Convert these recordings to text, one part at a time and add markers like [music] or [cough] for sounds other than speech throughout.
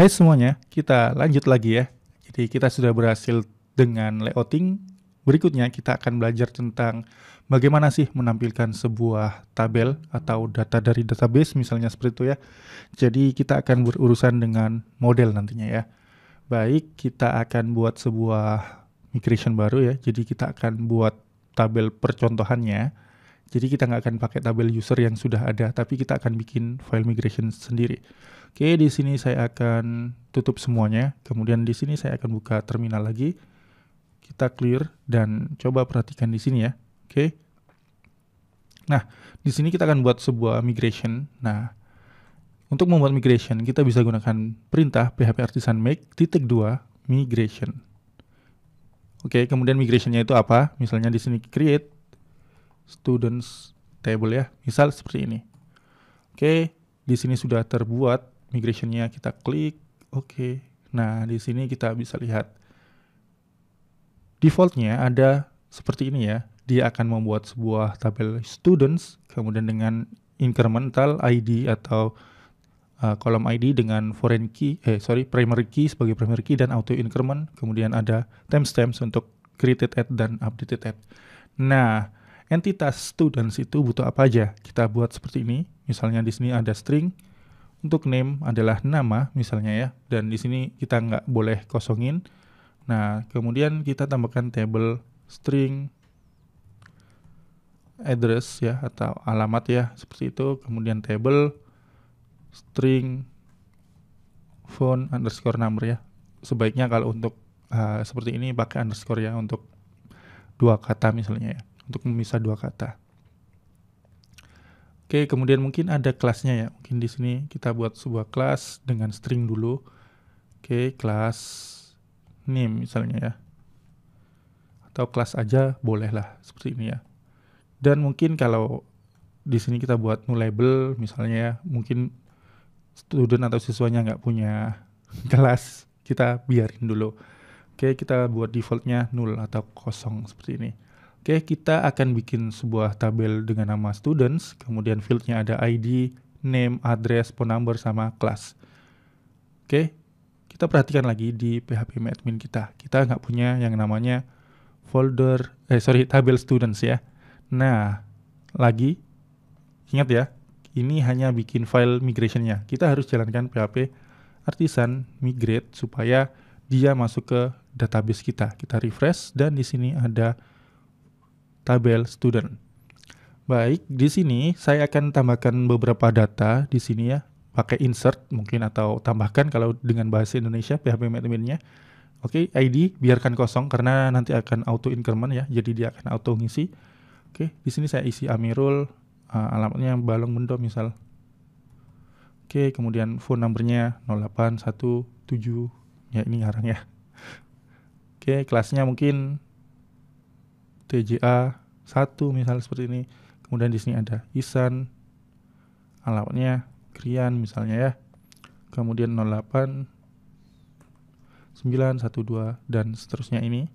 Hai semuanya, kita lanjut lagi ya. Jadi kita sudah berhasil dengan layouting. Berikutnya kita akan belajar tentang bagaimana sih menampilkan sebuah tabel atau data dari database misalnya seperti itu ya. Jadi kita akan berurusan dengan model nantinya ya. Baik, kita akan buat sebuah migration baru ya. Jadi kita akan buat tabel percontohannya. Jadi kita nggak akan pakai tabel user yang sudah ada, tapi kita akan bikin file migration sendiri. Oke, di sini saya akan tutup semuanya. Kemudian di sini saya akan buka terminal lagi. Kita clear dan coba perhatikan di sini ya. Oke. Nah, di sini kita akan buat sebuah migration. Nah, untuk membuat migration, kita bisa gunakan perintah php artisan make titik dua migration. Oke, kemudian migrationnya itu apa? Misalnya di sini create students table ya, misal seperti ini. Oke, di sini sudah terbuat migrationnya kita klik oke okay. nah di sini kita bisa lihat defaultnya ada seperti ini ya dia akan membuat sebuah tabel students kemudian dengan incremental ID atau uh, eh, kolom ID dengan foreign key eh sorry primary key sebagai primary key dan auto increment kemudian ada timestamps untuk created at dan updated at nah entitas students itu butuh apa aja kita buat seperti ini misalnya di sini ada string untuk name adalah nama misalnya ya, dan di sini kita nggak boleh kosongin. Nah, kemudian kita tambahkan table string address ya atau alamat ya seperti itu. Kemudian table string phone underscore number ya. Sebaiknya kalau untuk uh, seperti ini pakai underscore ya untuk dua kata misalnya ya, untuk memisah dua kata. Oke, kemudian mungkin ada kelasnya ya. Mungkin di sini kita buat sebuah kelas dengan string dulu. Oke, kelas name misalnya ya. Atau kelas aja boleh lah seperti ini ya. Dan mungkin kalau di sini kita buat new label misalnya ya, mungkin student atau siswanya nggak punya [laughs] kelas, kita biarin dulu. Oke, kita buat defaultnya nul atau kosong seperti ini. Oke, kita akan bikin sebuah tabel dengan nama students, kemudian fieldnya ada ID, name, address, phone number, sama kelas. Oke, kita perhatikan lagi di PHP admin kita. Kita nggak punya yang namanya folder, eh sorry, tabel students ya. Nah, lagi, ingat ya, ini hanya bikin file migrationnya. Kita harus jalankan PHP artisan migrate supaya dia masuk ke database kita. Kita refresh dan di sini ada tabel student. Baik, di sini saya akan tambahkan beberapa data di sini ya, pakai insert mungkin atau tambahkan kalau dengan bahasa Indonesia PHP admin-nya. Oke, ID biarkan kosong karena nanti akan auto increment ya, jadi dia akan auto ngisi. Oke, di sini saya isi Amirul, uh, alamatnya Balong Bendo misal. Oke, kemudian phone numbernya 0817, ya ini arang ya. Oke, kelasnya mungkin TJA 1 misalnya seperti ini. Kemudian di sini ada Isan, alamatnya Krian misalnya ya. Kemudian 08 912 dan seterusnya ini.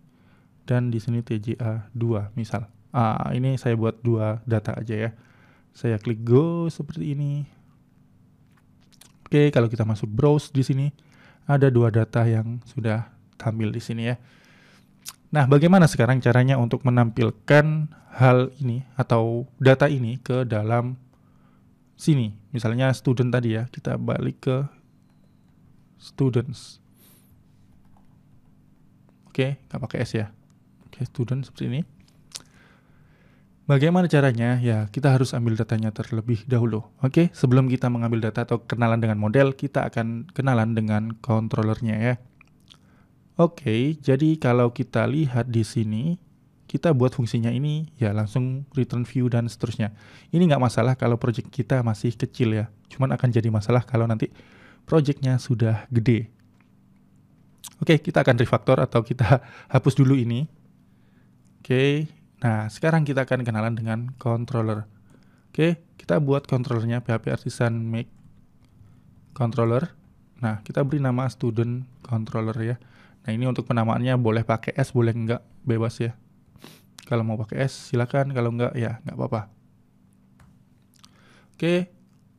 Dan di sini TJA 2 misal. Ah, ini saya buat dua data aja ya. Saya klik go seperti ini. Oke, kalau kita masuk browse di sini ada dua data yang sudah tampil di sini ya. Nah, bagaimana sekarang caranya untuk menampilkan hal ini atau data ini ke dalam sini? Misalnya student tadi ya, kita balik ke students. Oke, nggak pakai S ya. Oke, student seperti ini. Bagaimana caranya? Ya, kita harus ambil datanya terlebih dahulu. Oke, sebelum kita mengambil data atau kenalan dengan model, kita akan kenalan dengan controllernya ya. Oke, jadi kalau kita lihat di sini, kita buat fungsinya ini, ya langsung return view dan seterusnya. Ini nggak masalah kalau project kita masih kecil ya, cuman akan jadi masalah kalau nanti projectnya sudah gede. Oke, kita akan refactor atau kita [laughs] hapus dulu ini. Oke, nah sekarang kita akan kenalan dengan controller. Oke, kita buat controllernya PHP Artisan Make Controller. Nah, kita beri nama student controller ya. Nah ini untuk penamaannya boleh pakai S, boleh enggak, bebas ya. Kalau mau pakai S silakan, kalau enggak ya enggak apa-apa. Oke,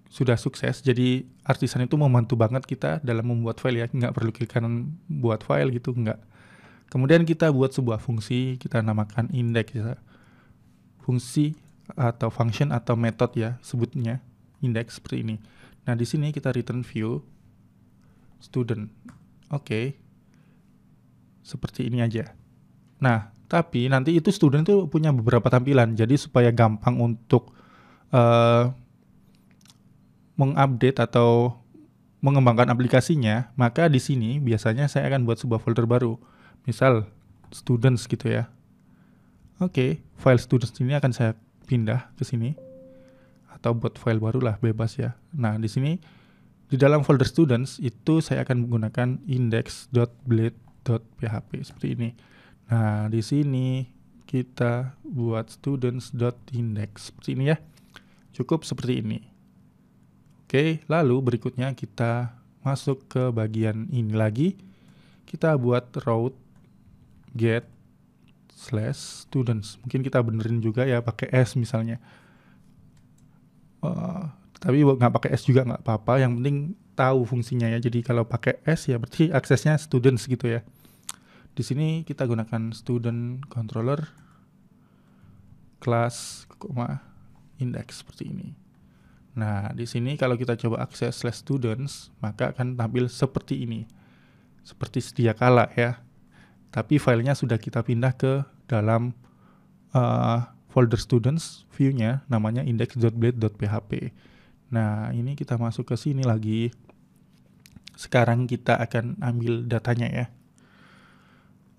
sudah sukses. Jadi artisan itu membantu banget kita dalam membuat file ya, enggak perlu klik kanan buat file gitu, enggak. Kemudian kita buat sebuah fungsi, kita namakan index ya. Fungsi atau function atau method ya, sebutnya index seperti ini. Nah, di sini kita return view student. Oke. Okay seperti ini aja. Nah, tapi nanti itu student itu punya beberapa tampilan. Jadi supaya gampang untuk uh, mengupdate atau mengembangkan aplikasinya, maka di sini biasanya saya akan buat sebuah folder baru. Misal students gitu ya. Oke, okay, file students ini akan saya pindah ke sini atau buat file baru lah bebas ya. Nah, di sini di dalam folder students itu saya akan menggunakan index.blade .php seperti ini. Nah, di sini kita buat students.index seperti ini ya. Cukup seperti ini. Oke, lalu berikutnya kita masuk ke bagian ini lagi. Kita buat route get slash students. Mungkin kita benerin juga ya pakai s misalnya. Uh, tapi nggak pakai s juga nggak apa-apa. Yang penting tahu fungsinya ya. Jadi kalau pakai s ya berarti aksesnya students gitu ya. Di sini kita gunakan student controller class koma index seperti ini. Nah, di sini kalau kita coba akses slash students, maka akan tampil seperti ini. Seperti sedia kala ya. Tapi filenya sudah kita pindah ke dalam uh, folder students view-nya namanya index.blade.php. Nah, ini kita masuk ke sini lagi. Sekarang kita akan ambil datanya ya.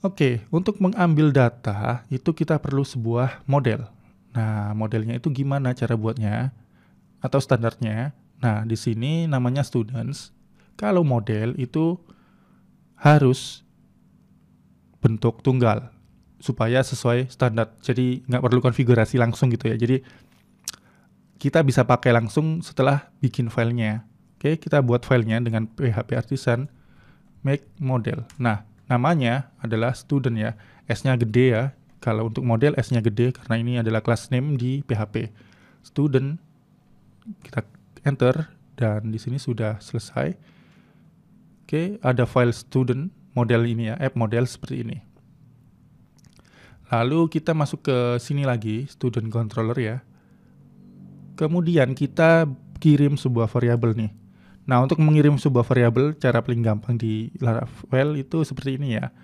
Oke, untuk mengambil data itu kita perlu sebuah model. Nah, modelnya itu gimana cara buatnya atau standarnya? Nah, di sini namanya students. Kalau model itu harus bentuk tunggal supaya sesuai standar. Jadi nggak perlu konfigurasi langsung gitu ya. Jadi kita bisa pakai langsung setelah bikin filenya. Oke, kita buat filenya dengan PHP Artisan make model. Nah, namanya adalah student ya. S-nya gede ya. Kalau untuk model S-nya gede karena ini adalah class name di PHP. Student kita enter dan di sini sudah selesai. Oke, ada file student model ini ya, app model seperti ini. Lalu kita masuk ke sini lagi, student controller ya. Kemudian kita kirim sebuah variabel nih Nah, untuk mengirim sebuah variabel cara paling gampang di Laravel itu seperti ini ya.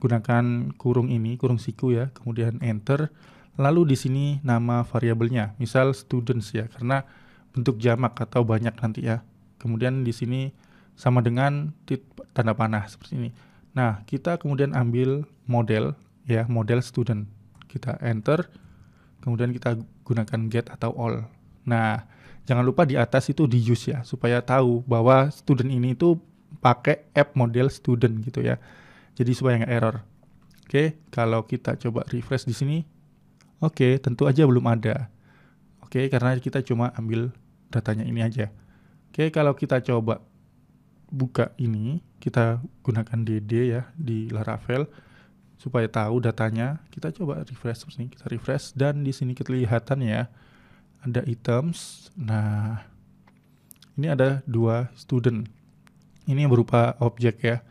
Gunakan kurung ini, kurung siku ya, kemudian enter. Lalu di sini nama variabelnya, misal students ya, karena bentuk jamak atau banyak nanti ya. Kemudian di sini sama dengan tanda panah seperti ini. Nah, kita kemudian ambil model ya, model student. Kita enter, kemudian kita gunakan get atau all. Nah, jangan lupa di atas itu di use ya supaya tahu bahwa student ini itu pakai app model student gitu ya jadi supaya nggak error oke okay, kalau kita coba refresh di sini oke okay, tentu aja belum ada oke okay, karena kita cuma ambil datanya ini aja oke kalau kita coba buka ini kita gunakan dd ya di Laravel supaya tahu datanya kita coba refresh terus nih kita refresh dan di sini kelihatan ya ada items. Nah, ini ada dua student. Ini berupa objek ya.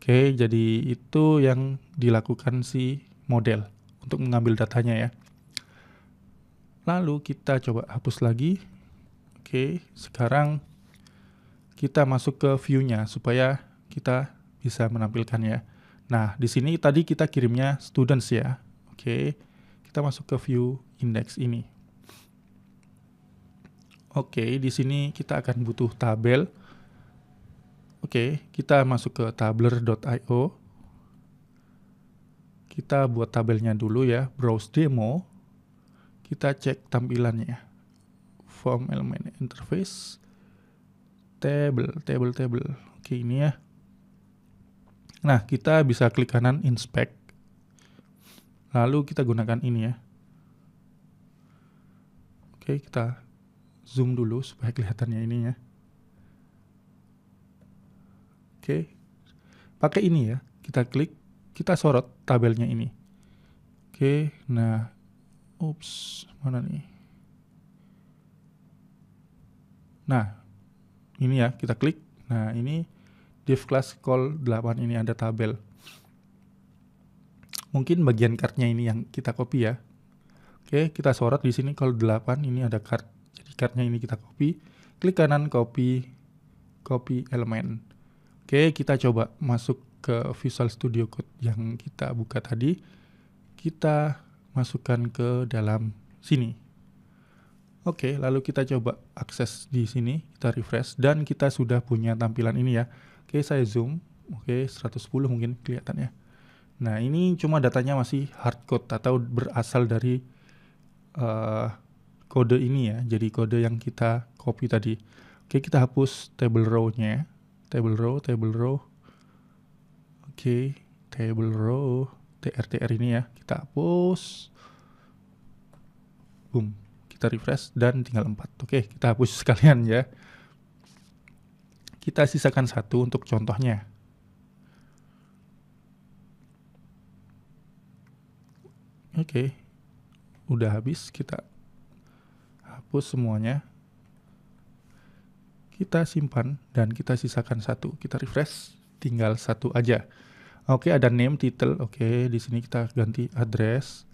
Oke, jadi itu yang dilakukan si model untuk mengambil datanya ya. Lalu kita coba hapus lagi. Oke, sekarang kita masuk ke view-nya supaya kita bisa menampilkannya. Nah, di sini tadi kita kirimnya students ya. Oke, kita masuk ke view index ini. Oke, okay, di sini kita akan butuh tabel. Oke, okay, kita masuk ke tabler.io. Kita buat tabelnya dulu ya, browse demo. Kita cek tampilannya. Ya. Form element interface. Table, table, table. Oke, okay, ini ya. Nah, kita bisa klik kanan inspect. Lalu kita gunakan ini ya. Oke, kita zoom dulu supaya kelihatannya ini ya. Oke. Pakai ini ya. Kita klik, kita sorot tabelnya ini. Oke, nah ups, mana nih? Nah, ini ya, kita klik. Nah, ini div class call 8 ini ada tabel. Mungkin bagian cardnya ini yang kita copy ya. Oke, kita sorot di sini call 8 ini ada card ikatnya ini kita copy klik kanan copy copy elemen oke kita coba masuk ke Visual Studio Code yang kita buka tadi kita masukkan ke dalam sini Oke, lalu kita coba akses di sini, kita refresh, dan kita sudah punya tampilan ini ya. Oke, saya zoom. Oke, 110 mungkin kelihatannya. Nah, ini cuma datanya masih hardcode atau berasal dari uh, kode ini ya. Jadi kode yang kita copy tadi. Oke, kita hapus table row-nya. Ya. Table row, table row. Oke, table row. TRTR ini ya. Kita hapus. Boom. Kita refresh dan tinggal 4. Oke, kita hapus [laughs] sekalian ya. Kita sisakan satu untuk contohnya. Oke, okay. udah habis kita hapus semuanya. Kita simpan dan kita sisakan satu. Kita refresh, tinggal satu aja. Oke, ada name, title. Oke, di sini kita ganti address.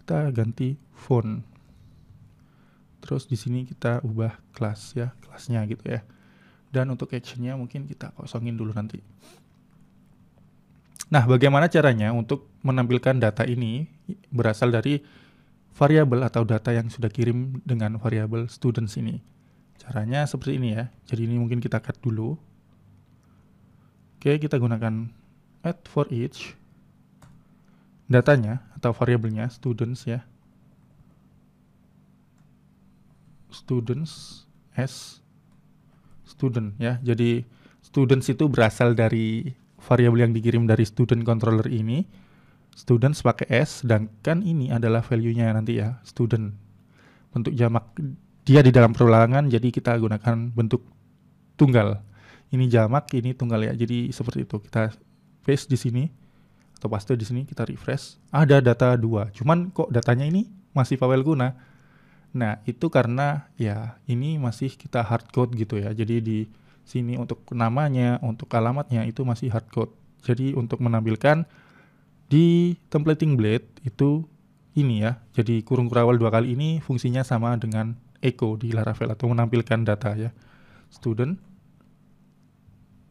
Kita ganti phone. Terus di sini kita ubah kelas ya, kelasnya gitu ya. Dan untuk actionnya mungkin kita kosongin dulu nanti. Nah, bagaimana caranya untuk menampilkan data ini berasal dari variabel atau data yang sudah kirim dengan variabel students ini. Caranya seperti ini ya. Jadi ini mungkin kita cut dulu. Oke, kita gunakan add for each datanya atau variabelnya students ya. Students s student ya. Jadi students itu berasal dari variabel yang dikirim dari student controller ini students pakai s sedangkan ini adalah value-nya nanti ya student bentuk jamak dia di dalam perulangan jadi kita gunakan bentuk tunggal ini jamak ini tunggal ya jadi seperti itu kita paste di sini atau paste di sini kita refresh ada data dua cuman kok datanya ini masih Pavel guna nah itu karena ya ini masih kita hardcode gitu ya jadi di sini untuk namanya untuk alamatnya itu masih hardcode jadi untuk menampilkan di templating blade itu ini ya, jadi kurung kurawal dua kali ini fungsinya sama dengan echo di Laravel atau menampilkan data ya. Student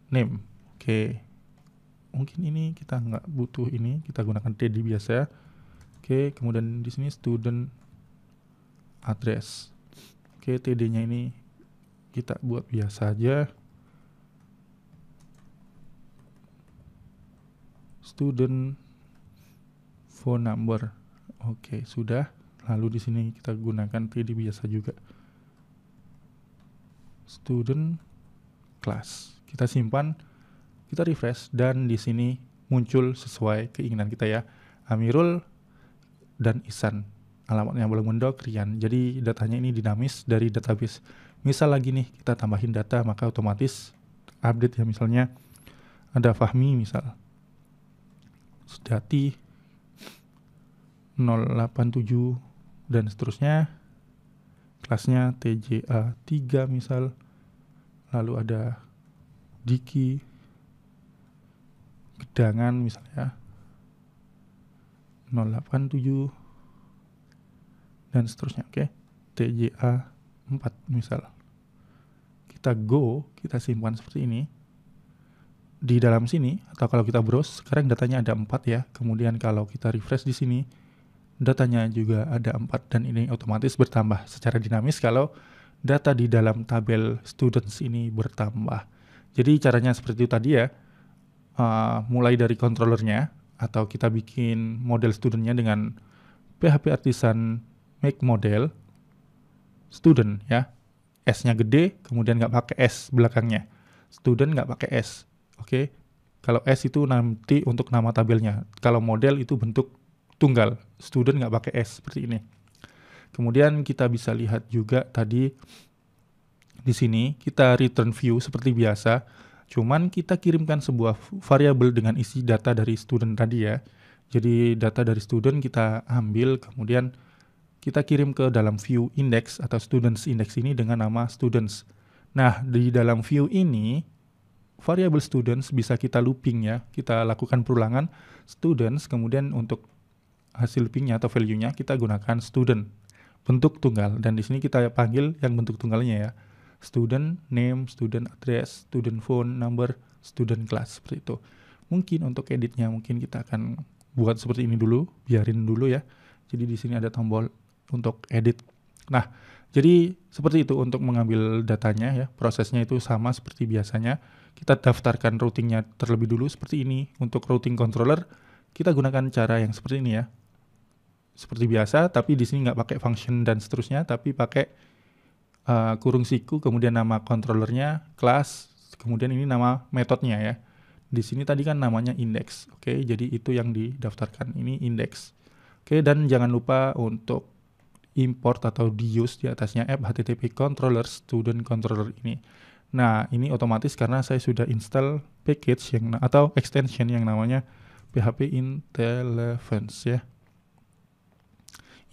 name. Oke. Okay. Mungkin ini kita nggak butuh ini, kita gunakan td biasa. Oke, okay, kemudian di sini student address. Oke, okay, td-nya ini kita buat biasa aja. Student phone number. Oke, okay, sudah. Lalu di sini kita gunakan PD biasa juga. Student class. Kita simpan, kita refresh dan di sini muncul sesuai keinginan kita ya. Amirul dan Isan. Alamatnya boleh mendok, Rian. Jadi datanya ini dinamis dari database. Misal lagi nih kita tambahin data maka otomatis update ya misalnya ada Fahmi misal. Sejati 087 dan seterusnya kelasnya TJA 3 misal lalu ada Diki Gedangan misalnya 087 dan seterusnya oke okay? TJA 4 misal kita go kita simpan seperti ini di dalam sini atau kalau kita browse sekarang datanya ada 4 ya kemudian kalau kita refresh di sini datanya juga ada empat dan ini otomatis bertambah secara dinamis kalau data di dalam tabel students ini bertambah. Jadi caranya seperti itu tadi ya, uh, mulai dari kontrolernya atau kita bikin model studentnya dengan PHP artisan make model student ya, S-nya gede kemudian nggak pakai S belakangnya, student nggak pakai S, oke? Okay? Kalau S itu nanti untuk nama tabelnya, kalau model itu bentuk tunggal, student nggak pakai S seperti ini. Kemudian kita bisa lihat juga tadi di sini kita return view seperti biasa, cuman kita kirimkan sebuah variabel dengan isi data dari student tadi ya. Jadi data dari student kita ambil, kemudian kita kirim ke dalam view index atau students index ini dengan nama students. Nah, di dalam view ini, variabel students bisa kita looping ya, kita lakukan perulangan students, kemudian untuk hasil fee atau value-nya kita gunakan student bentuk tunggal dan di sini kita panggil yang bentuk tunggalnya ya student name, student address, student phone number, student class seperti itu. Mungkin untuk editnya mungkin kita akan buat seperti ini dulu, biarin dulu ya. Jadi di sini ada tombol untuk edit. Nah, jadi seperti itu untuk mengambil datanya ya. Prosesnya itu sama seperti biasanya. Kita daftarkan routingnya terlebih dulu seperti ini. Untuk routing controller kita gunakan cara yang seperti ini ya seperti biasa, tapi di sini nggak pakai function dan seterusnya, tapi pakai uh, kurung siku, kemudian nama controllernya, class, kemudian ini nama metodenya ya. Di sini tadi kan namanya index, oke? Okay? Jadi itu yang didaftarkan, ini index. Oke, okay, dan jangan lupa untuk import atau diuse di atasnya app HTTP controller student controller ini. Nah, ini otomatis karena saya sudah install package yang atau extension yang namanya PHP Intelligence e ya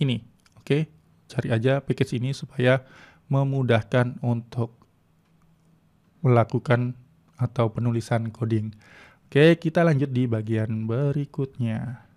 ini. Oke, okay? cari aja package ini supaya memudahkan untuk melakukan atau penulisan coding. Oke, kita lanjut di bagian berikutnya.